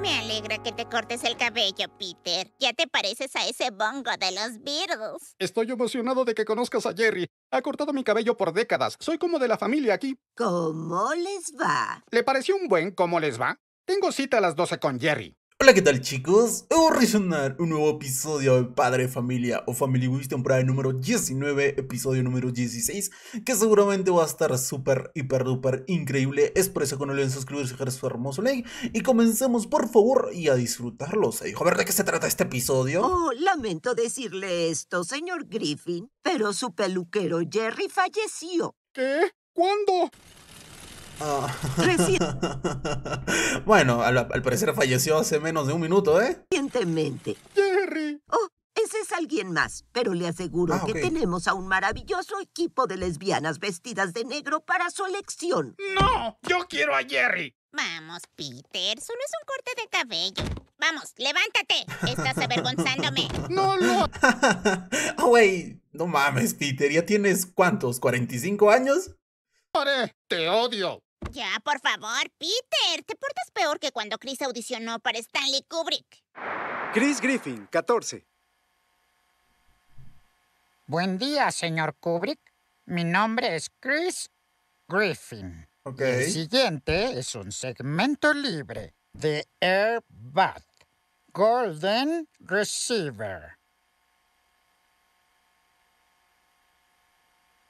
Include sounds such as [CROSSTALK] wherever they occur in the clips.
Me alegra que te cortes el cabello, Peter. Ya te pareces a ese bongo de los Beatles. Estoy emocionado de que conozcas a Jerry. Ha cortado mi cabello por décadas. Soy como de la familia aquí. ¿Cómo les va? ¿Le pareció un buen cómo les va? Tengo cita a las 12 con Jerry. Hola, ¿qué tal chicos? de reaccionar un nuevo episodio de Padre Familia o Family Wish temporada número 19, episodio número 16, que seguramente va a estar súper, hiper, duper increíble. Es por eso que no olviden suscribirse, dejar su hermoso like y comencemos por favor y a disfrutarlos, hijo a ver, ¿de qué se trata este episodio? Oh, lamento decirle esto, señor Griffin, pero su peluquero Jerry falleció. ¿Qué? ¿Cuándo? Ah. [LAUGHS] bueno, al, parecer falleció hace menos de un minuto, ¿eh? Recientemente. Jerry. Oh, ese es alguien más, pero le aseguro ah, que tenemos a un maravilloso equipo de lesbianas vestidas de negro para su elección. ¡No! ¡Yo quiero a Jerry! Vamos, Peter, solo es un corte de cabello. Vamos, levántate. Estás avergonzándome. [LAUGHS] No, no. [LAUGHS] Ah, güey, no mames, Peter. ¿Ya tienes cuántos? ¿45 años? ¡Pare! ¡Te odio! Ya, por favor, Peter, te portas peor que cuando Chris audicionó para Stanley Kubrick. Chris Griffin, 14. Buen día, señor Kubrick. Mi nombre es Chris Griffin. El siguiente es un segmento libre de Airbat Golden Receiver.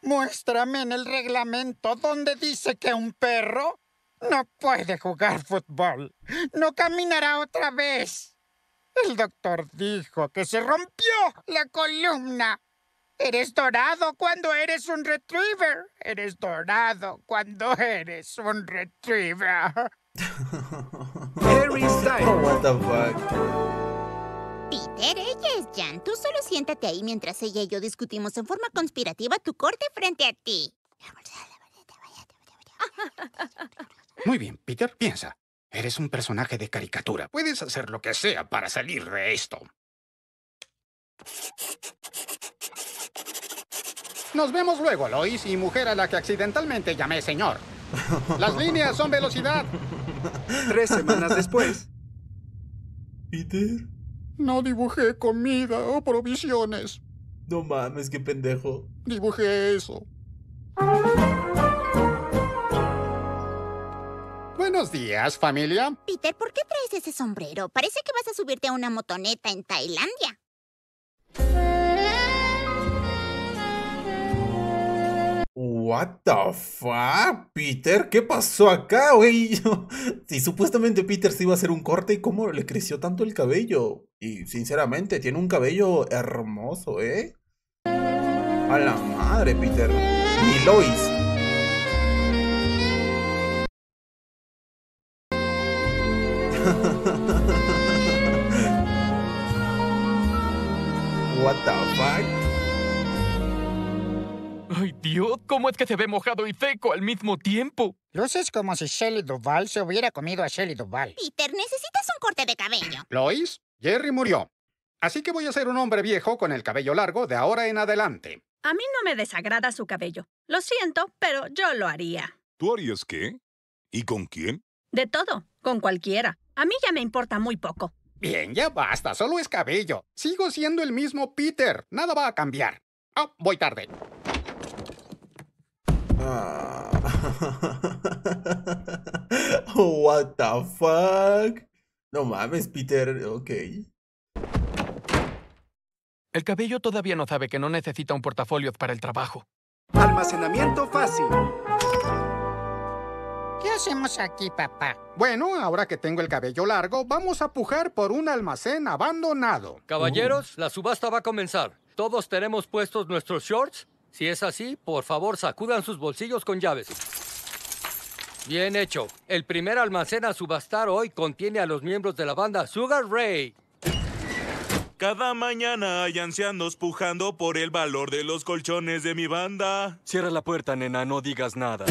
Muéstrame en el reglamento donde dice que un perro no puede jugar fútbol. No caminará otra vez. El doctor dijo que se rompió la columna. Eres dorado cuando eres un retriever. Eres dorado cuando eres un retriever. [LAUGHS] Peter, ella es Jan. Tú solo siéntate ahí mientras ella y yo discutimos en forma conspirativa tu corte frente a ti. Muy bien, Peter, piensa. Eres un personaje de caricatura. Puedes hacer lo que sea para salir de esto. Nos vemos luego, Lois y mujer a la que accidentalmente llamé señor. Las líneas son velocidad. Tres semanas después. Peter. No dibujé comida o provisiones. No mames, qué pendejo. Dibujé eso. Buenos días, familia. Peter, ¿por qué traes ese sombrero? Parece que vas a subirte a una motoneta en Tailandia. What the fuck, Peter, ¿qué pasó acá, güey? Si [LAUGHS] supuestamente Peter se iba a hacer un corte, ¿y cómo le creció tanto el cabello? Y sinceramente, tiene un cabello hermoso, ¿eh? A la madre, Peter. Y Lois. [LAUGHS] What the fuck? Ay, Dios, ¿cómo es que se ve mojado y seco al mismo tiempo? Luces como si Shelly Duval se hubiera comido a Shelly Duval. Peter, necesitas un corte de cabello. ¿Lois? Jerry murió. Así que voy a ser un hombre viejo con el cabello largo de ahora en adelante. A mí no me desagrada su cabello. Lo siento, pero yo lo haría. ¿Tú harías qué? ¿Y con quién? De todo, con cualquiera. A mí ya me importa muy poco. Bien, ya basta, solo es cabello. Sigo siendo el mismo Peter. Nada va a cambiar. Oh, voy tarde. Ah. [LAUGHS] What the fuck? No mames, Peter, ok. El cabello todavía no sabe que no necesita un portafolio para el trabajo. Almacenamiento fácil. ¿Qué hacemos aquí, papá? Bueno, ahora que tengo el cabello largo, vamos a pujar por un almacén abandonado. Caballeros, la subasta va a comenzar. Todos tenemos puestos nuestros shorts. Si es así, por favor, sacudan sus bolsillos con llaves. Bien hecho. El primer almacén a subastar hoy contiene a los miembros de la banda Sugar Ray. Cada mañana hay ancianos pujando por el valor de los colchones de mi banda. Cierra la puerta, nena, no digas nada.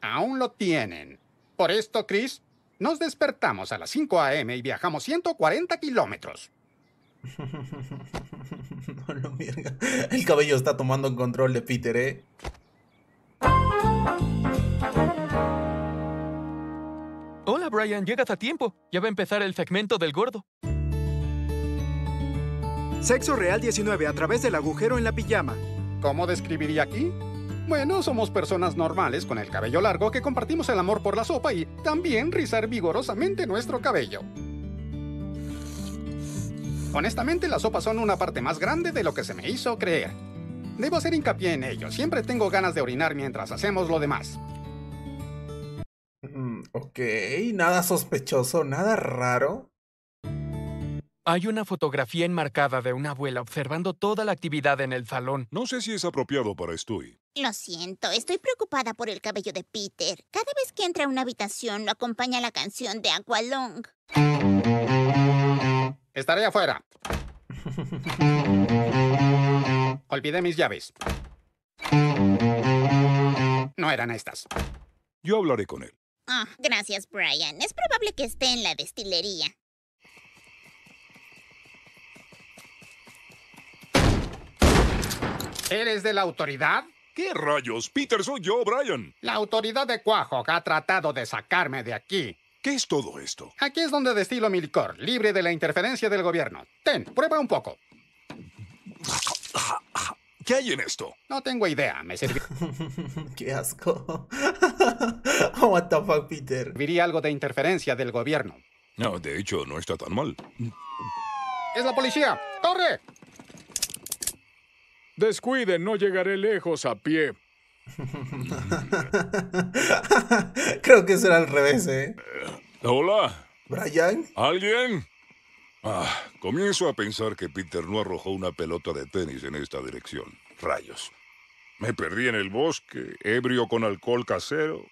Aún lo tienen. Por esto, Chris, nos despertamos a las 5 a.m. y viajamos 140 kilómetros. [LAUGHS] El cabello está tomando control de Peter, ¿eh? Brian, llegas a tiempo. Ya va a empezar el segmento del gordo. Sexo Real 19 a través del agujero en la pijama. ¿Cómo describiría aquí? Bueno, somos personas normales con el cabello largo que compartimos el amor por la sopa y también rizar vigorosamente nuestro cabello. Honestamente, las sopas son una parte más grande de lo que se me hizo creer. Debo hacer hincapié en ello. Siempre tengo ganas de orinar mientras hacemos lo demás. Mm, ok, nada sospechoso, nada raro. Hay una fotografía enmarcada de una abuela observando toda la actividad en el salón. No sé si es apropiado para Stewie. Lo siento, estoy preocupada por el cabello de Peter. Cada vez que entra a una habitación lo acompaña la canción de Aqualong. Estaré afuera. [LAUGHS] Olvidé mis llaves. No eran estas. Yo hablaré con él. Ah, gracias, Brian. Es probable que esté en la destilería. ¿Eres de la autoridad? ¿Qué rayos? Peter, soy yo, Brian. La autoridad de Quahog ha tratado de sacarme de aquí. ¿Qué es todo esto? Aquí es donde destilo mi licor, libre de la interferencia del gobierno. Ten, prueba un poco. ¿Qué hay en esto? No tengo idea, me sirvió. [LAUGHS] Qué asco. What the fuck, Peter. Viría algo de interferencia del gobierno. No, de hecho, no está tan mal. ¡Es la policía! ¡Torre! ¡Descuide, no llegaré lejos a pie. [LAUGHS] Creo que será al revés, ¿eh? Hola. ¿Brian? ¿Alguien? Ah, comienzo a pensar que Peter no arrojó una pelota de tenis en esta dirección. Rayos. Me perdí en el bosque, ebrio con alcohol casero.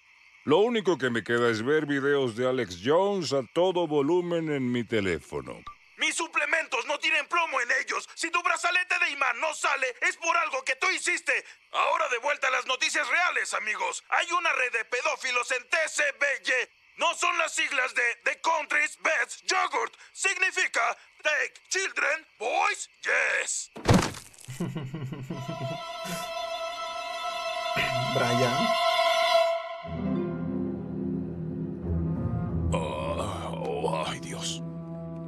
Lo único que me queda es ver videos de Alex Jones a todo volumen en mi teléfono. Mis suplementos no tienen plomo en ellos. Si tu brazalete de imán no sale, es por algo que tú hiciste. Ahora de vuelta a las noticias reales, amigos. Hay una red de pedófilos en TCBY no son las siglas de The Country's Best Yogurt. Significa Take Children, Boys, Yes. [LAUGHS] Brian. Oh, oh, ay, Dios.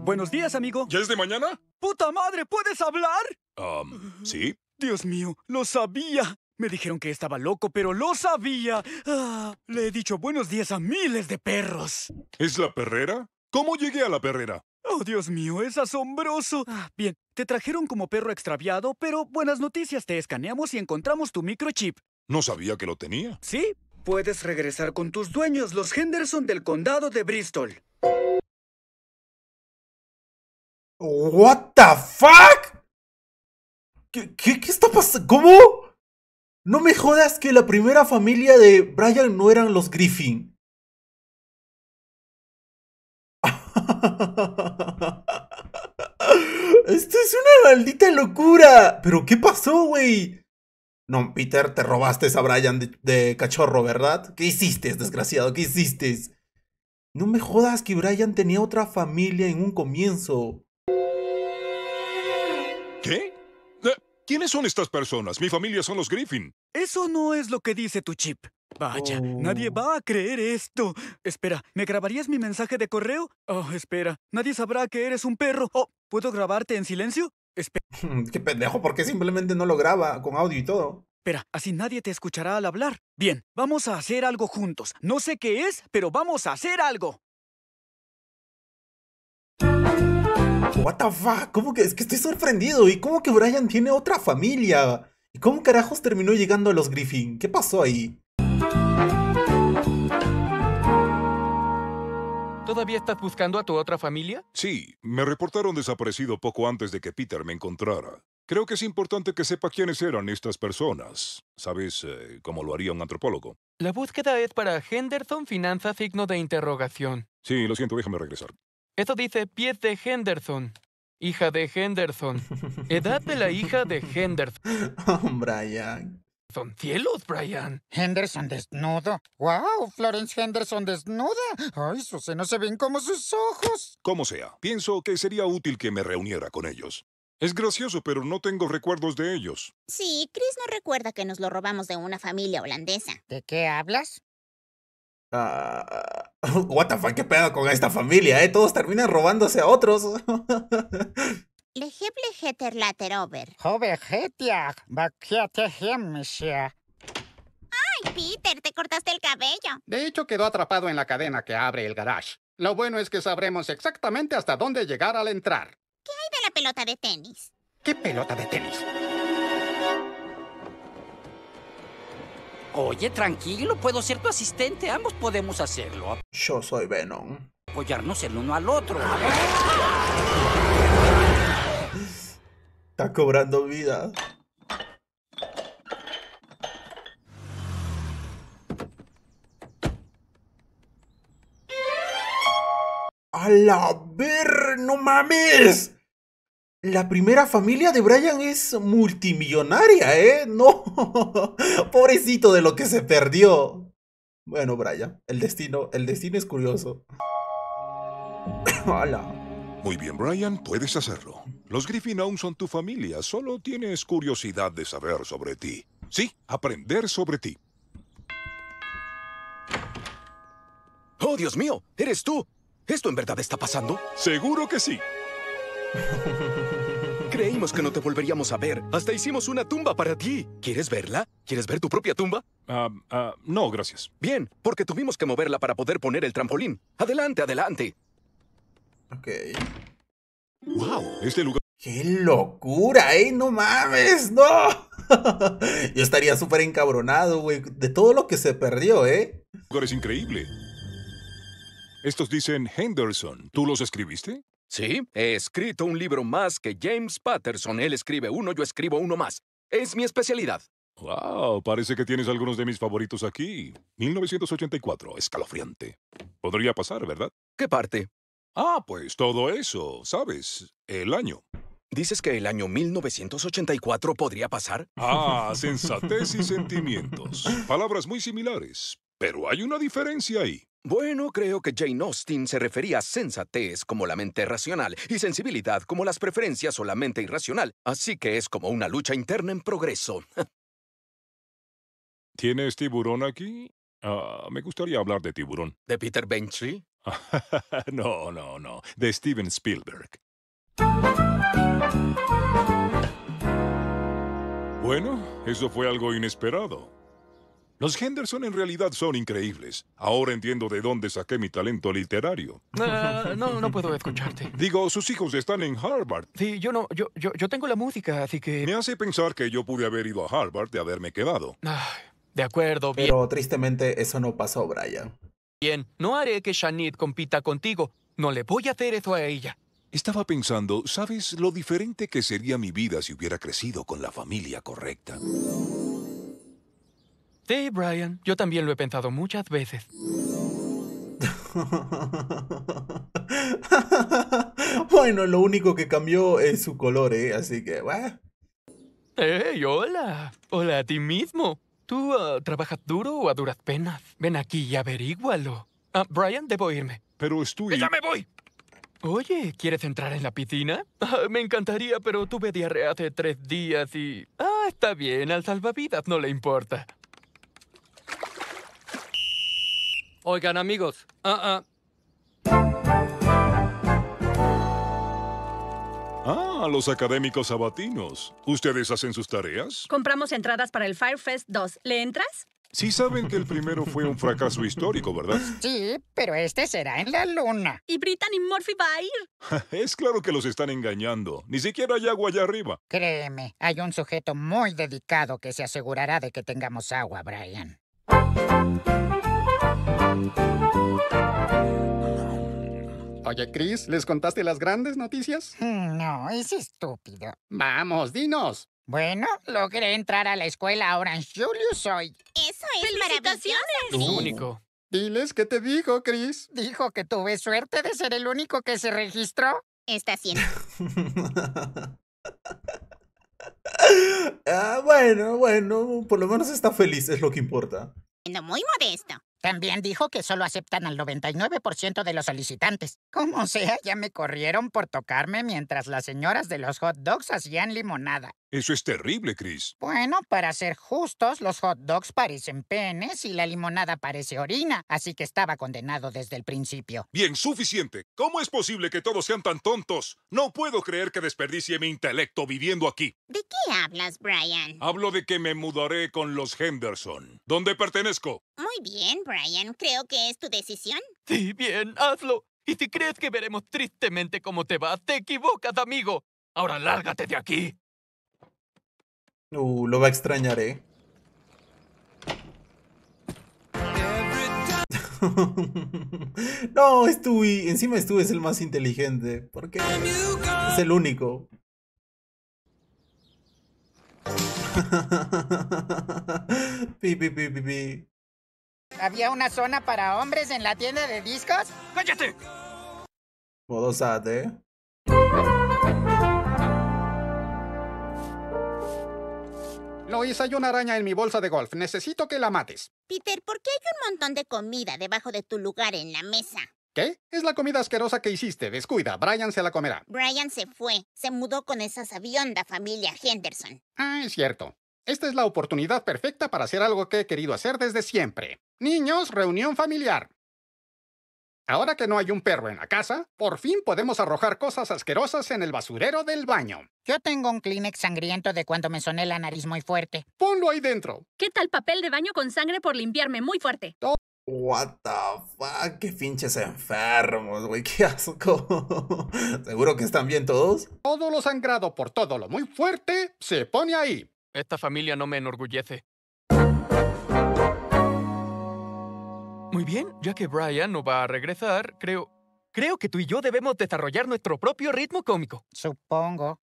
Buenos días, amigo. ¿Ya es de mañana? ¡Puta madre! ¿Puedes hablar? Um, ¿Sí? Dios mío, lo sabía. Me dijeron que estaba loco, pero lo sabía. Ah, le he dicho buenos días a miles de perros. ¿Es la perrera? ¿Cómo llegué a la perrera? Oh, Dios mío, es asombroso. Ah, bien, te trajeron como perro extraviado, pero buenas noticias, te escaneamos y encontramos tu microchip. No sabía que lo tenía. Sí, puedes regresar con tus dueños, los Henderson del condado de Bristol. What the fuck? ¿Qué, qué, qué está pasando? ¿Cómo? No me jodas que la primera familia de Brian no eran los Griffin. [LAUGHS] Esto es una maldita locura. ¿Pero qué pasó, güey? No, Peter, te robaste a Brian de, cachorro, ¿verdad? ¿Qué hiciste, desgraciado? ¿Qué hiciste? No me jodas que Brian tenía otra familia en un comienzo. ¿Qué? ¿Quiénes son estas personas? Mi familia son los Griffin. Eso no es lo que dice tu chip. Vaya, nadie va a creer esto. Espera, ¿me grabarías mi mensaje de correo? Oh, espera, nadie sabrá que eres un perro. Oh, ¿puedo grabarte en silencio? Espera. [LAUGHS] qué pendejo, ¿por qué simplemente no lo graba con audio y todo? Espera, así nadie te escuchará al hablar. Bien, vamos a hacer algo juntos. No sé qué es, pero vamos a hacer algo. What the ¿Cómo que? Es que estoy sorprendido. ¿Y cómo que Brian tiene otra familia? ¿Y cómo carajos terminó llegando a los Griffin? ¿Qué pasó ahí? ¿Todavía estás buscando a tu otra familia? Sí, me reportaron desaparecido poco antes de que Peter me encontrara. Creo que es importante que sepa quiénes eran estas personas. ¿Sabes eh, cómo lo haría un antropólogo? La búsqueda es para Henderson Finanza, signo de interrogación. Sí, lo siento, déjame regresar. Esto dice Piet de Henderson. Hija de Henderson. [LAUGHS] Edad de la hija de Henderson. [LAUGHS] Oh, Brian. Son cielos, Brian. Henderson desnudo. ¡Wow! Florence Henderson desnuda. ¡Ay, sus senos se ven como sus ojos! Como sea, pienso que sería útil que me reuniera con ellos. Es gracioso, pero no tengo recuerdos de ellos. Sí, Chris no recuerda que nos lo robamos de una familia holandesa. ¿De qué hablas? Uh, [LAUGHS] what the fuck, qué pedo con esta familia, ¿eh? Todos terminan robándose a otros. Legeble [LAUGHS] heter laterover. Jove monsieur. ¡Ay, Peter, te cortaste el cabello! De hecho, quedó atrapado en la cadena que abre el garage. Lo bueno es que sabremos exactamente hasta dónde llegar al entrar. ¿Qué hay de la pelota de tenis? ¿Qué pelota de tenis? Oye, tranquilo, puedo ser tu asistente. Ambos podemos hacerlo. Yo soy Venom. Apoyarnos el uno al otro. Está cobrando vida. ¡A la ver! ¡No mames! La primera familia de Brian es multimillonaria, ¿eh? No. [LAUGHS] Pobrecito de lo que se perdió. Bueno, Brian, el destino, el destino es curioso. Hola. [COUGHS] Muy bien, Brian, puedes hacerlo. Los Griffin aún son tu familia, solo tienes curiosidad de saber sobre ti. Sí, aprender sobre ti. ¡Oh, Dios mío! ¡Eres tú! ¿Esto en verdad está pasando? Seguro que sí. [LAUGHS] Creímos que no te volveríamos a ver. Hasta hicimos una tumba para ti. ¿Quieres verla? ¿Quieres ver tu propia tumba? Ah, ah, no, gracias. Bien, porque tuvimos que moverla para poder poner el trampolín. Adelante, adelante. Ok. ¡Wow! Este lugar... ¡Qué locura, eh! ¡No mames! ¡No! [LAUGHS] Yo estaría súper encabronado, güey. De todo lo que se perdió, eh. Este lugar es increíble. Estos dicen Henderson. ¿Tú los escribiste? Sí, he escrito un libro más que James Patterson. Él escribe uno, yo escribo uno más. Es mi especialidad. Wow, parece que tienes algunos de mis favoritos aquí. 1984, escalofriante. Podría pasar, ¿verdad? ¿Qué parte? Ah, pues todo eso, ¿sabes? El año. ¿Dices que el año 1984 podría pasar? Ah, [LAUGHS] sensatez y sentimientos. Palabras muy similares. Pero hay una diferencia ahí. Bueno, creo que Jane Austen se refería a sensatez como la mente racional y sensibilidad como las preferencias o la mente irracional, así que es como una lucha interna en progreso. [LAUGHS] ¿Tienes tiburón aquí? Ah, me gustaría hablar de tiburón. ¿De Peter Benchley? [LAUGHS] no, no, no. De Steven Spielberg. Bueno, eso fue algo inesperado. Los Henderson en realidad son increíbles. Ahora entiendo de dónde saqué mi talento literario. no, no puedo escucharte. Digo, sus hijos están en Harvard. Sí, yo no, yo, yo, tengo la música, así que... Me hace pensar que yo pude haber ido a Harvard de haberme quedado. de acuerdo, bien. Pero tristemente eso no pasó, Brian. Bien, no haré que Shanit compita contigo. No le voy a hacer eso a ella. Estaba pensando, ¿sabes lo diferente que sería mi vida si hubiera crecido con la familia correcta? Sí, Brian, yo también lo he pensado muchas veces. [LAUGHS] bueno, lo único que cambió es su color, ¿eh? Así que, bueno. ¡Hey, hola! Hola a ti mismo. ¿Tú ah, trabajas duro o a duras penas? Ven aquí y averígualo. Ah, Brian, debo irme. Pero estoy... ¡Ya me voy! Oye, ¿quieres entrar en la piscina? Ah, me encantaría, pero tuve diarrea hace tres días y... Ah, está bien, al salvavidas no le importa. Oigan amigos, ah, uh Ah, los académicos sabatinos. ¿Ustedes hacen sus tareas? Compramos entradas para el Firefest 2. ¿Le entras? Sí saben que el primero fue un fracaso histórico, ¿verdad? Sí, pero este será en la luna. ¿Y Brittany Murphy va a ir? [LAUGHS] es claro que los están engañando. Ni siquiera hay agua allá arriba. Créeme, hay un sujeto muy dedicado que se asegurará de que tengamos agua, Brian. Oye, Chris, ¿les contaste las grandes noticias? Mm, no, es estúpido. Vamos, dinos. Bueno, logré entrar a la escuela Orange Julius hoy. Eso es maravilloso. único. Diles qué te dijo, Chris. Dijo que tuve suerte de ser el único que se registró. Está haciendo. [LAUGHS] Ah, bueno, bueno, por lo menos está feliz, es lo que importa. Muy modesto. También dijo que solo aceptan al 99% de los solicitantes. Como sea, ya me corrieron por tocarme mientras las señoras de los hot dogs hacían limonada. Eso es terrible, Chris. Bueno, para ser justos, los hot dogs parecen penes y la limonada parece orina, así que estaba condenado desde el principio. Bien, suficiente. ¿Cómo es posible que todos sean tan tontos? No puedo creer que desperdicie mi intelecto viviendo aquí. ¿De qué hablas, Brian? Hablo de que me mudaré con los Henderson. ¿Dónde pertenezco? Muy bien, Brian. Creo que es tu decisión. Sí, bien, hazlo. Y si crees que veremos tristemente cómo te va, te equivocas, amigo. Ahora lárgate de aquí. Uh, lo va a extrañar, eh. [LAUGHS] no, estuve... Encima estuve es el más inteligente. Porque es el único. [LAUGHS] pi, ¿Había una zona para hombres en la tienda de discos? ¡Cállate! Modo eh. Lois, hay una araña en mi bolsa de golf. Necesito que la mates. Peter, ¿por qué hay un montón de comida debajo de tu lugar en la mesa? ¿Qué? Es la comida asquerosa que hiciste. Descuida, Brian se la comerá. Brian se fue. Se mudó con esa sabionda familia Henderson. Ah, es cierto. Esta es la oportunidad perfecta para hacer algo que he querido hacer desde siempre. Niños, reunión familiar. Ahora que no hay un perro en la casa, por fin podemos arrojar cosas asquerosas en el basurero del baño. Yo tengo un Kleenex sangriento de cuando me soné la nariz muy fuerte. Ponlo ahí dentro. ¿Qué tal papel de baño con sangre por limpiarme muy fuerte? What the fuck, qué finches enfermos, güey, qué asco. [LAUGHS] ¿Seguro que están bien todos? Todo lo sangrado por todo lo muy fuerte se pone ahí. Esta familia no me enorgullece. Muy bien, ya que Brian no va a regresar, creo... Creo que tú y yo debemos desarrollar nuestro propio ritmo cómico. Supongo.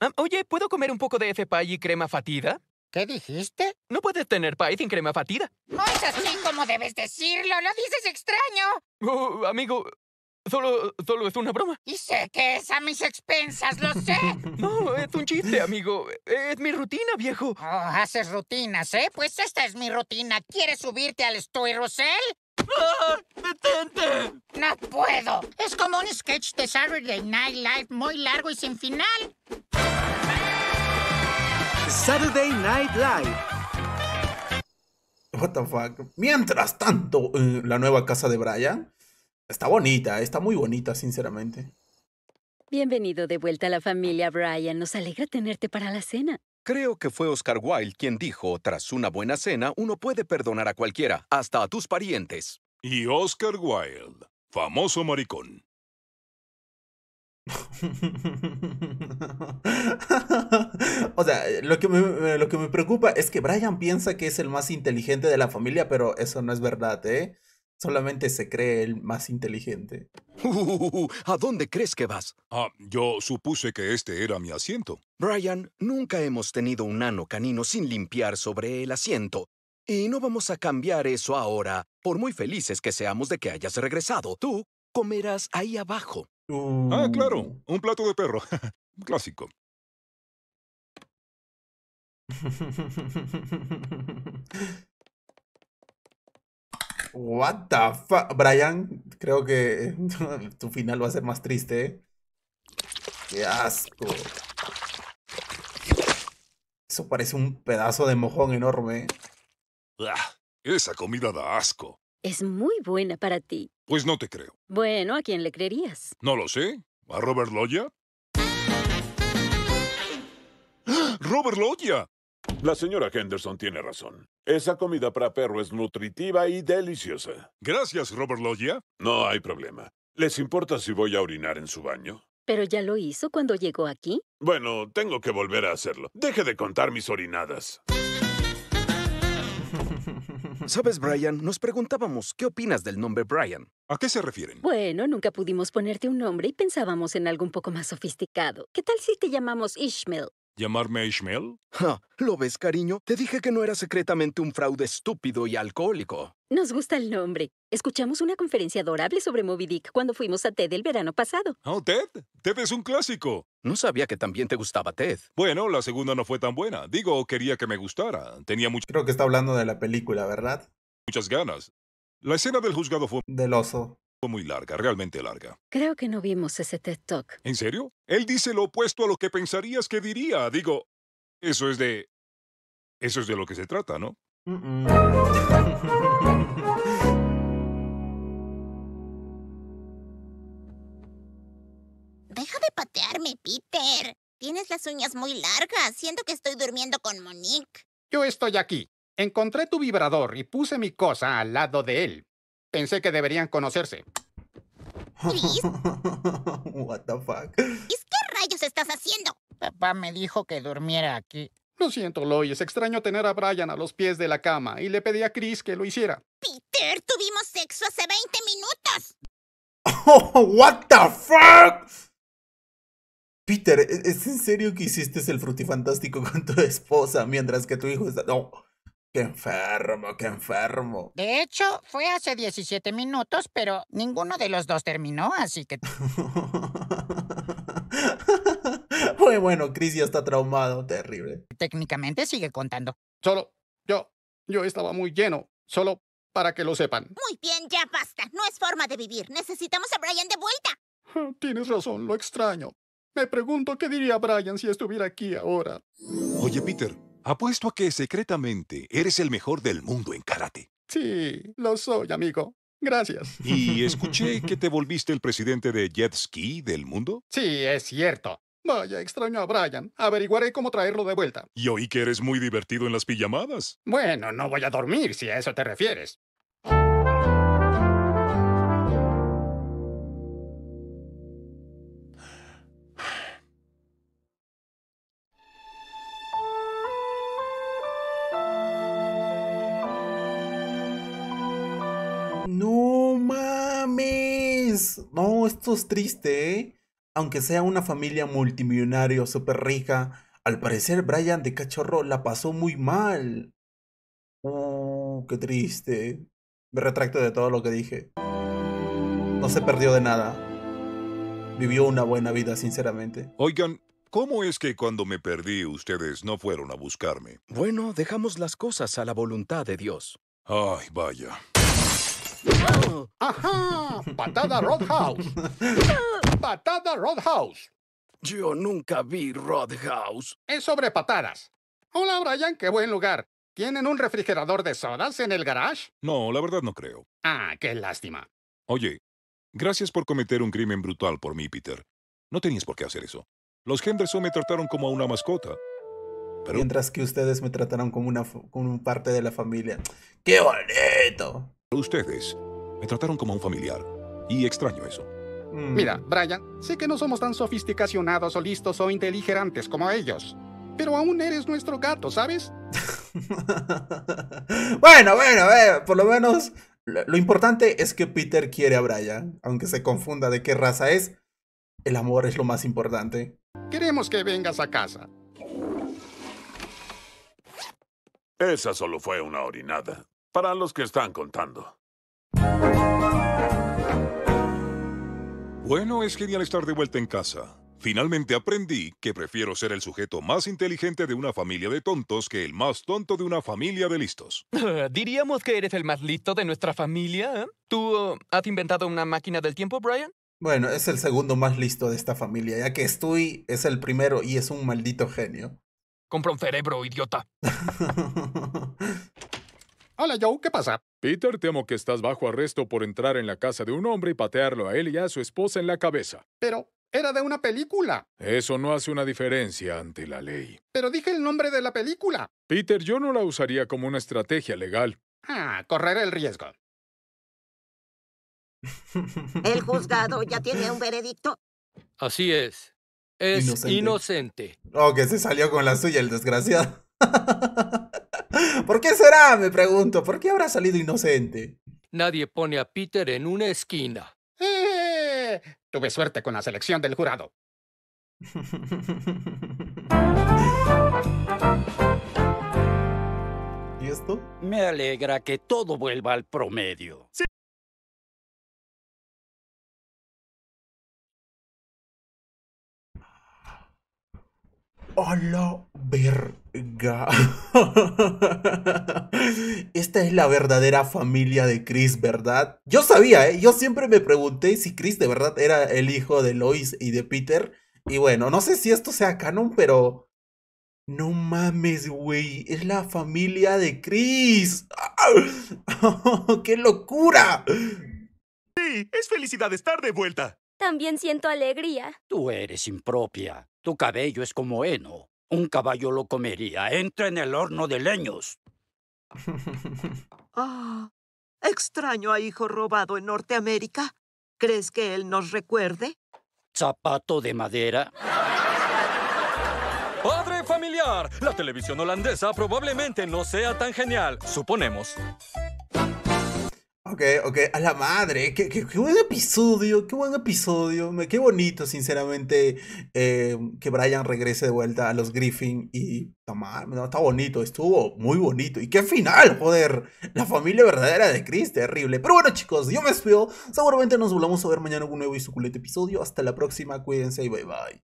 Ah, oye, ¿puedo comer un poco de ese pie y crema fatida? ¿Qué dijiste? No puedes tener pie sin crema fatida. No es pues así como debes decirlo, lo dices extraño. Oh, amigo, Solo, solo es una broma. Y sé que es a mis expensas, lo sé. [LAUGHS] No, es un chiste, amigo. Es mi rutina, viejo. Oh, haces rutinas, ¿eh? Pues esta es mi rutina. ¿Quieres subirte al Stoy Russell? ¡Ah! ¡Detente! ¡No puedo! Es como un sketch de Saturday Night Live muy largo y sin final. Saturday Night Live. What the fuck? Mientras tanto, la nueva casa de Brian Está bonita, está muy bonita, sinceramente. Bienvenido de vuelta a la familia, Brian. Nos alegra tenerte para la cena. Creo que fue Oscar Wilde quien dijo, tras una buena cena, uno puede perdonar a cualquiera, hasta a tus parientes. Y Oscar Wilde, famoso maricón. [LAUGHS] o sea, lo que, me, lo que me preocupa es que Brian piensa que es el más inteligente de la familia, pero eso no es verdad, ¿eh? Solamente se cree el más inteligente. Uh, ¿A dónde crees que vas? Ah, yo supuse que este era mi asiento. Brian, nunca hemos tenido un nano canino sin limpiar sobre el asiento. Y no vamos a cambiar eso ahora, por muy felices que seamos de que hayas regresado. Tú comerás ahí abajo. Ah, claro, uh. un plato de perro. [LAUGHS] Clásico. [LAUGHS] What the fuck. Brian, creo que [LAUGHS] tu final va a ser más triste. ¿eh? Qué asco. Eso parece un pedazo de mojón enorme. ¿eh? esa comida da asco. Es muy buena para ti. Pues no te creo. Bueno, ¿a quién le creerías? No lo sé. ¿A Robert Loya? ¡Ah! ¡Robert Loya! La señora Henderson tiene razón. Esa comida para perro es nutritiva y deliciosa. Gracias, Robert Loggia. No hay problema. ¿Les importa si voy a orinar en su baño? ¿Pero ya lo hizo cuando llegó aquí? Bueno, tengo que volver a hacerlo. Deje de contar mis orinadas. [LAUGHS] ¿Sabes, Brian? Nos preguntábamos, ¿qué opinas del nombre Brian? ¿A qué se refieren? Bueno, nunca pudimos ponerte un nombre y pensábamos en algo un poco más sofisticado. ¿Qué tal si te llamamos Ishmael? ¿Llamarme Ishmael? Ja, ¿Lo ves, cariño? Te dije que no era secretamente un fraude estúpido y alcohólico. Nos gusta el nombre. Escuchamos una conferencia adorable sobre Moby Dick cuando fuimos a TED el verano pasado. ¿Oh, TED? TED es un clásico. No sabía que también te gustaba TED. Bueno, la segunda no fue tan buena. Digo, quería que me gustara. Tenía mucho... Creo que está hablando de la película, ¿verdad? Muchas ganas. La escena del juzgado fue... Del oso muy larga, realmente larga. Creo que no vimos ese TED Talk. ¿En serio? Él dice lo opuesto a lo que pensarías que diría. Digo, eso es de... Eso es de lo que se trata, ¿no? Deja de patearme, Peter. Tienes las uñas muy largas. Siento que estoy durmiendo con Monique. Yo estoy aquí. Encontré tu vibrador y puse mi cosa al lado de él pensé que deberían conocerse. ¿Chris? [LAUGHS] What the fuck? ¿Y qué rayos estás haciendo? Papá me dijo que durmiera aquí. Lo siento, Lois. Es extraño tener a Brian a los pies de la cama y le pedí a Chris que lo hiciera. Peter, tuvimos sexo hace 20 minutos. Oh, [LAUGHS] what the fuck? Peter, ¿e-, ¿es en serio que hiciste el frutifantástico con tu esposa mientras que tu hijo está.? No. Qué enfermo, qué enfermo. De hecho, fue hace 17 minutos, pero ninguno de los dos terminó, así que... Muy [LAUGHS] bueno, Chris ya está traumado, terrible. Técnicamente sigue contando. Solo, yo, yo estaba muy lleno, solo para que lo sepan. Muy bien, ya basta, no es forma de vivir, necesitamos a Brian de vuelta. Ah, tienes razón, lo extraño. Me pregunto qué diría Brian si estuviera aquí ahora. Oye, Peter, Apuesto a que secretamente eres el mejor del mundo en karate. Sí, lo soy, amigo. Gracias. Y escuché que [LAUGHS] te volviste el presidente de Jet Ski del mundo. Sí, es cierto. Vaya, extraño a Brian. Averiguaré cómo traerlo de vuelta. Y oí que eres muy divertido en las pijamadas. Bueno, no voy a dormir si a eso te refieres. Pues, no, esto es triste, ¿eh? Aunque sea una familia multimillonaria súper rica, al parecer Brian de cachorro la pasó muy mal. Oh, qué triste. Me retracto de todo lo que dije. No se perdió de nada. Vivió una buena vida, sinceramente. Oigan, ¿cómo es que cuando me perdí ustedes no fueron a buscarme? Bueno, dejamos las cosas a la voluntad de Dios. Ay, vaya. ¡Ajá! ¡Patada Rodhouse. [LAUGHS] ¡Patada Roadhouse! Yo nunca vi Roadhouse. Es sobre patadas. Hola, Brian, qué buen lugar. ¿Tienen un refrigerador de sodas en el garage? No, la verdad no creo. Ah, qué lástima. Oye, gracias por cometer un crimen brutal por mí, Peter. No tenías por qué hacer eso. Los Henderson me trataron como a una mascota. Pero... Mientras que ustedes me trataron como una como parte de la familia. ¡Qué bonito! Ustedes me trataron como un familiar. Y extraño eso. Mm. Mira, Brian, sé que no somos tan sofisticacionados o listos o inteligerantes como ellos. Pero aún eres nuestro gato, ¿sabes? [LAUGHS] bueno, bueno, eh, por lo menos lo importante es que Peter quiere a Brian, aunque se confunda de qué raza es. El amor es lo más importante. Queremos que vengas a casa. Esa solo fue una orinada, para los que están contando. Bueno, es genial estar de vuelta en casa. Finalmente aprendí que prefiero ser el sujeto más inteligente de una familia de tontos que el más tonto de una familia de listos. [LAUGHS] Diríamos que eres el más listo de nuestra familia. ¿eh? ¿Tú has inventado una máquina del tiempo, Brian? Bueno, es el segundo más listo de esta familia, ya que estoy es el primero y es un maldito genio. Compra un cerebro, idiota. [LAUGHS] Hola, Joe, ¿qué pasa? Peter, temo que estás bajo arresto por entrar en la casa de un hombre y patearlo a él y a su esposa en la cabeza. Pero era de una película. Eso no hace una diferencia ante la ley. Pero dije el nombre de la película. Peter, yo no la usaría como una estrategia legal. Ah, correr el riesgo. [LAUGHS] El juzgado ya tiene un veredicto. Así es. Es inocente. inocente. Oh, que se salió con la suya el desgraciado. [LAUGHS] ¿Por qué será? Me pregunto. ¿Por qué habrá salido inocente? Nadie pone a Peter en una esquina. Eh, tuve suerte con la selección del jurado. [LAUGHS] ¿Y esto? Me alegra que todo vuelva al promedio. Hola, [LAUGHS] Esta es la verdadera familia de Chris, ¿verdad? Yo sabía, ¿eh? yo siempre me pregunté si Chris de verdad era el hijo de Lois y de Peter. Y bueno, no sé si esto sea canon, pero... No mames, güey, es la familia de Chris. [LAUGHS] ¡Qué locura! Sí, es felicidad estar de vuelta. También siento alegría. Tú eres impropia. Tu cabello es como heno. Un caballo lo comería. Entra en el horno de leños. [LAUGHS] Ah, extraño a hijo robado en Norteamérica. ¿Crees que él nos recuerde? Zapato de madera. Padre familiar, la televisión holandesa probablemente no sea tan genial, suponemos. Ok, ok, a la madre, qué, buen episodio, qué buen episodio, qué bonito, sinceramente, em, que Brian regrese de vuelta a los Griffin y tomar, no, está bonito, estuvo muy bonito, y qué final, joder, la familia verdadera de Chris, terrible, pero bueno chicos, yo me despido, seguramente nos volvamos a ver mañana con un nuevo y suculento episodio, hasta la próxima, cuídense y bye bye.